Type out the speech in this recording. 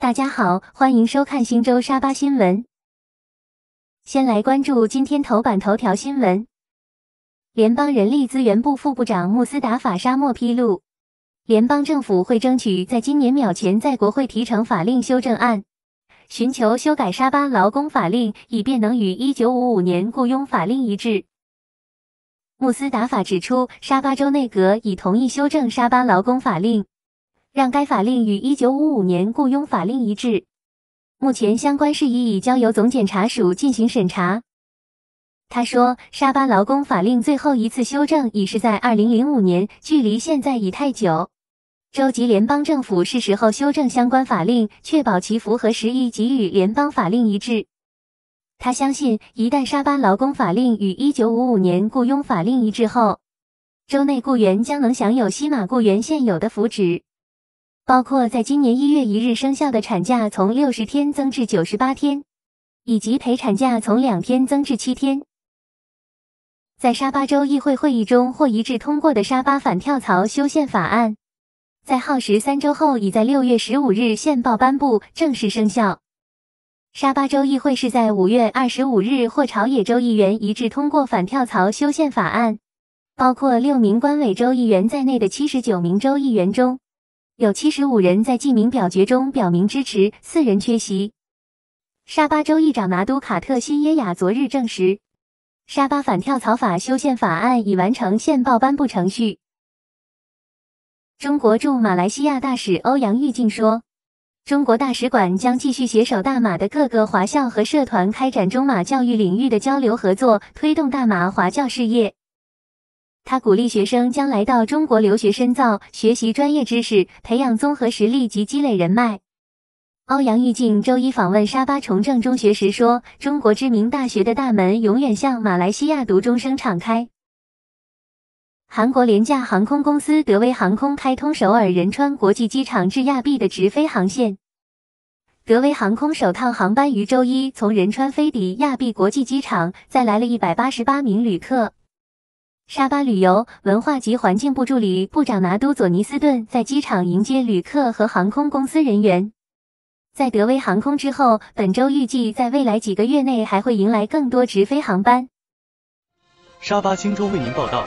大家好，欢迎收看星洲沙巴新闻。先来关注今天头版头条新闻：联邦人力资源部副部长穆斯达法·沙漠披露，联邦政府会争取在今年秒前在国会提成法令修正案，寻求修改沙巴劳工法令，以便能与1955年雇佣法令一致。穆斯达法指出，沙巴州内阁已同意修正沙巴劳工法令。让该法令与1955年雇佣法令一致。目前相关事宜已交由总检察署进行审查。他说，沙巴劳工法令最后一次修正已是在2005年，距离现在已太久。州级联邦政府是时候修正相关法令，确保其符合时宜及与联邦法令一致。他相信，一旦沙巴劳工法令与1955年雇佣法令一致后，州内雇员将能享有西马雇员现有的福祉。包括在今年一月一日生效的产假从六十天增至九十八天，以及陪产假从两天增至七天。在沙巴州议会会议中获一致通过的沙巴反跳槽修宪法案，在耗时三周后，已在六月十五日宪报颁布正式生效。沙巴州议会是在五月二十五日获朝野州议员一致通过反跳槽修宪法案，包括六名官委州议员在内的七十九名州议员中。有七十五人在记名表决中表明支持，四人缺席。沙巴州议长拿督卡特辛耶亚昨日证实，沙巴反跳槽法修宪法案已完成宪报颁布程序。中国驻马来西亚大使欧阳玉静说，中国大使馆将继续携手大马的各个华校和社团，开展中马教育领域的交流合作，推动大马华教事业。他鼓励学生将来到中国留学深造，学习专业知识，培养综合实力及积累人脉。欧阳玉静周一访问沙巴崇正中学时说：“中国知名大学的大门永远向马来西亚读中生敞开。”韩国廉价航空公司德威航空开通首尔仁川国际机场至亚庇的直飞航线。德威航空首趟航班于周一从仁川飞抵亚庇国际机场，载来了一百八十八名旅客。沙巴旅游文化及环境部助理部长拿都佐尼斯顿在机场迎接旅客和航空公司人员。在德威航空之后，本周预计在未来几个月内还会迎来更多直飞航班。沙巴星洲为您报道。